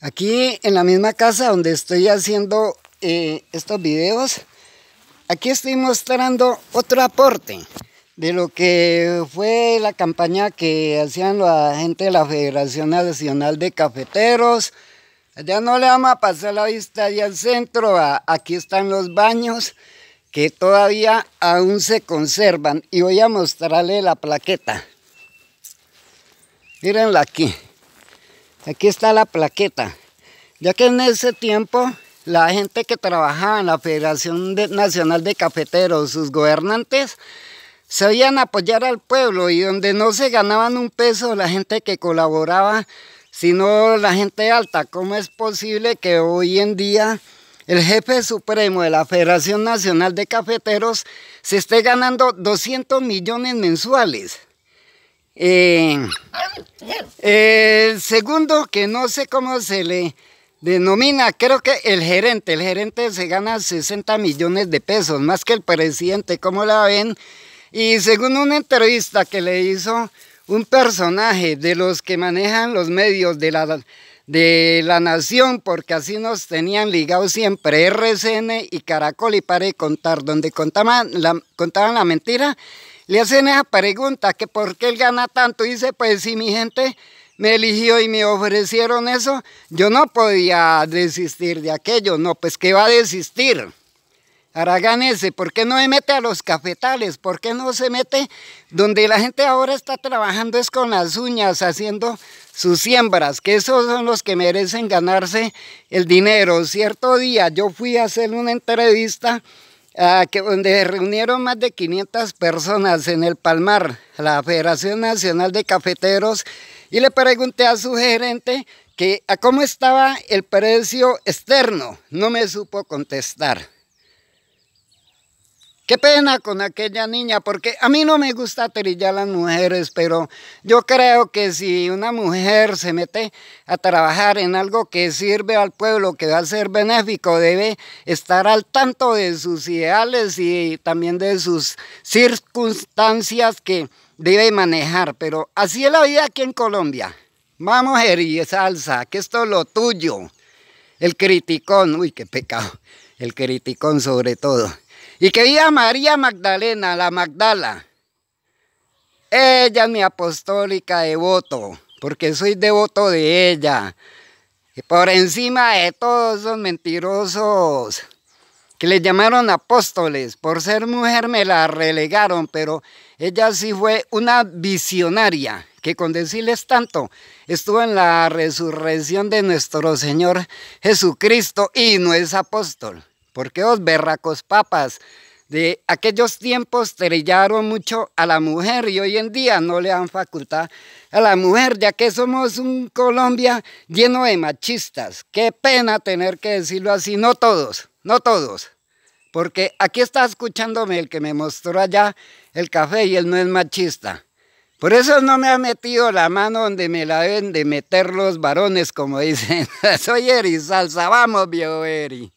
Aquí en la misma casa donde estoy haciendo eh, estos videos, aquí estoy mostrando otro aporte de lo que fue la campaña que hacían la gente de la Federación Nacional de Cafeteros. Ya no le vamos a pasar la vista allá al centro, aquí están los baños que todavía aún se conservan y voy a mostrarle la plaqueta. Mírenla aquí. Aquí está la plaqueta. Ya que en ese tiempo la gente que trabajaba en la Federación Nacional de Cafeteros, sus gobernantes, sabían apoyar al pueblo y donde no se ganaban un peso la gente que colaboraba, sino la gente alta. ¿Cómo es posible que hoy en día el jefe supremo de la Federación Nacional de Cafeteros se esté ganando 200 millones mensuales? Eh, el segundo, que no sé cómo se le denomina, creo que el gerente, el gerente se gana 60 millones de pesos, más que el presidente, ¿cómo la ven? Y según una entrevista que le hizo un personaje de los que manejan los medios de la, de la nación, porque así nos tenían ligados siempre RCN y Caracol y para contar, donde contaban la, contaban la mentira le hacen esa pregunta, que por qué él gana tanto, dice, pues si mi gente me eligió y me ofrecieron eso, yo no podía desistir de aquello, no, pues que va a desistir? Araganese, ¿por qué no se mete a los cafetales? ¿Por qué no se mete donde la gente ahora está trabajando es con las uñas, haciendo sus siembras, que esos son los que merecen ganarse el dinero? Cierto día yo fui a hacer una entrevista Ah, donde reunieron más de 500 personas en el Palmar, la Federación Nacional de Cafeteros, y le pregunté a su gerente que a cómo estaba el precio externo. No me supo contestar. Qué pena con aquella niña, porque a mí no me gusta terillar a las mujeres, pero yo creo que si una mujer se mete a trabajar en algo que sirve al pueblo, que va a ser benéfico, debe estar al tanto de sus ideales y también de sus circunstancias que debe manejar. Pero así es la vida aquí en Colombia. Vamos, Eri, salsa, que esto es lo tuyo. El criticón, uy, qué pecado. El criticón sobre todo y querida María Magdalena, la Magdala, ella es mi apostólica devoto, porque soy devoto de ella. Y por encima de todos los mentirosos que le llamaron apóstoles, por ser mujer me la relegaron, pero ella sí fue una visionaria, que con decirles tanto, estuvo en la resurrección de nuestro Señor Jesucristo y no es apóstol porque los berracos papas de aquellos tiempos trillaron mucho a la mujer y hoy en día no le dan facultad a la mujer, ya que somos un Colombia lleno de machistas. Qué pena tener que decirlo así, no todos, no todos. Porque aquí está escuchándome el que me mostró allá el café y él no es machista. Por eso no me ha metido la mano donde me la deben de meter los varones, como dicen. Soy Eri Salsa, vamos, viejo Eri.